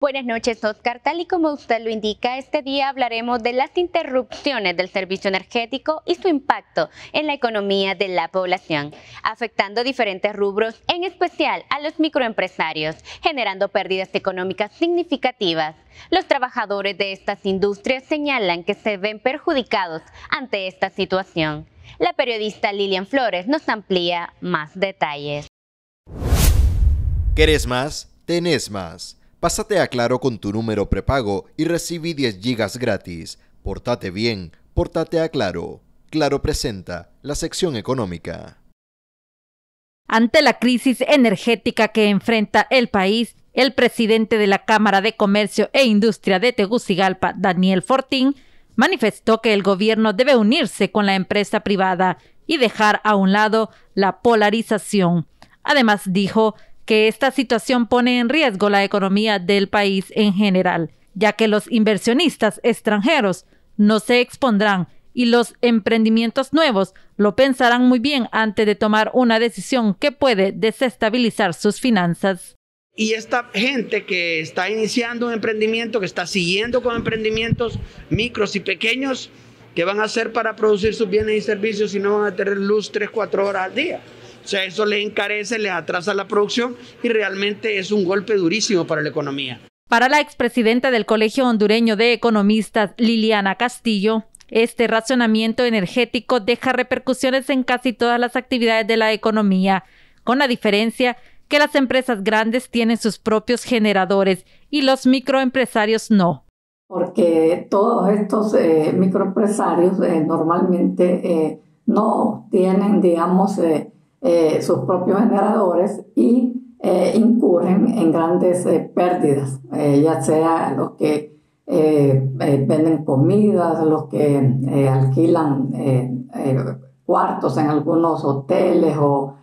Buenas noches, Oscar. Tal y como usted lo indica, este día hablaremos de las interrupciones del servicio energético y su impacto en la economía de la población, afectando diferentes rubros, en especial a los microempresarios, generando pérdidas económicas significativas. Los trabajadores de estas industrias señalan que se ven perjudicados ante esta situación. La periodista Lilian Flores nos amplía más detalles. ¿Querés más? Tenés más. Pásate a Claro con tu número prepago y recibí 10 GB gratis. Pórtate bien, pórtate a Claro. Claro presenta la sección económica. Ante la crisis energética que enfrenta el país, el presidente de la Cámara de Comercio e Industria de Tegucigalpa, Daniel Fortín, manifestó que el gobierno debe unirse con la empresa privada y dejar a un lado la polarización. Además dijo que esta situación pone en riesgo la economía del país en general, ya que los inversionistas extranjeros no se expondrán y los emprendimientos nuevos lo pensarán muy bien antes de tomar una decisión que puede desestabilizar sus finanzas. Y esta gente que está iniciando un emprendimiento, que está siguiendo con emprendimientos micros y pequeños, ¿qué van a hacer para producir sus bienes y servicios si no van a tener luz tres, cuatro horas al día? O sea, eso le encarece, les atrasa la producción y realmente es un golpe durísimo para la economía. Para la expresidenta del Colegio Hondureño de Economistas, Liliana Castillo, este racionamiento energético deja repercusiones en casi todas las actividades de la economía, con la diferencia que las empresas grandes tienen sus propios generadores y los microempresarios no. Porque todos estos eh, microempresarios eh, normalmente eh, no tienen, digamos, eh, sus propios generadores y eh, incurren en grandes eh, pérdidas, ya sea los que venden comidas, los que alquilan cuartos en algunos hoteles o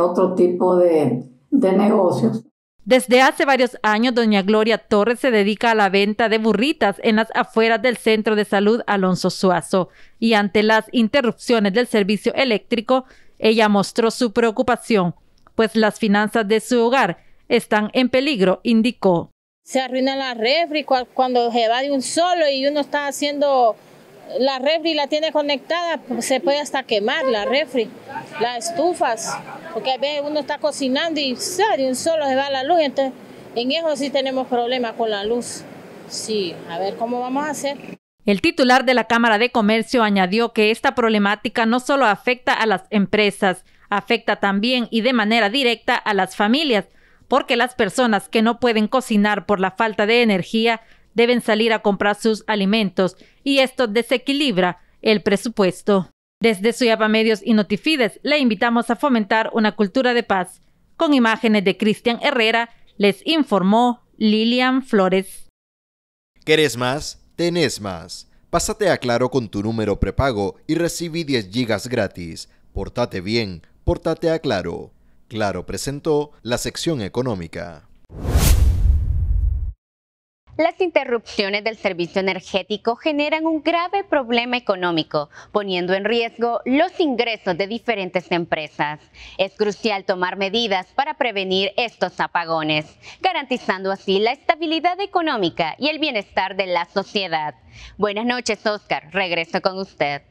otro tipo de, de negocios. Desde hace varios años, doña Gloria Torres se dedica a la venta de burritas en las afueras del Centro de Salud Alonso Suazo y ante las interrupciones del servicio eléctrico, ella mostró su preocupación, pues las finanzas de su hogar están en peligro, indicó. Se arruina la refri cuando se va de un solo y uno está haciendo la refri la tiene conectada, se puede hasta quemar la refri, las estufas, porque a veces uno está cocinando y sale de un solo se va la luz, entonces en eso sí tenemos problemas con la luz. Sí, a ver cómo vamos a hacer. El titular de la Cámara de Comercio añadió que esta problemática no solo afecta a las empresas, afecta también y de manera directa a las familias, porque las personas que no pueden cocinar por la falta de energía deben salir a comprar sus alimentos y esto desequilibra el presupuesto. Desde Suyapa Medios y Notifides le invitamos a fomentar una cultura de paz. Con imágenes de Cristian Herrera les informó Lilian Flores. ¿Querés más? tenés más. Pásate a Claro con tu número prepago y recibí 10 GB gratis. Portate bien, pórtate a Claro. Claro presentó la sección económica. Las interrupciones del servicio energético generan un grave problema económico, poniendo en riesgo los ingresos de diferentes empresas. Es crucial tomar medidas para prevenir estos apagones, garantizando así la estabilidad económica y el bienestar de la sociedad. Buenas noches, Oscar. Regreso con usted.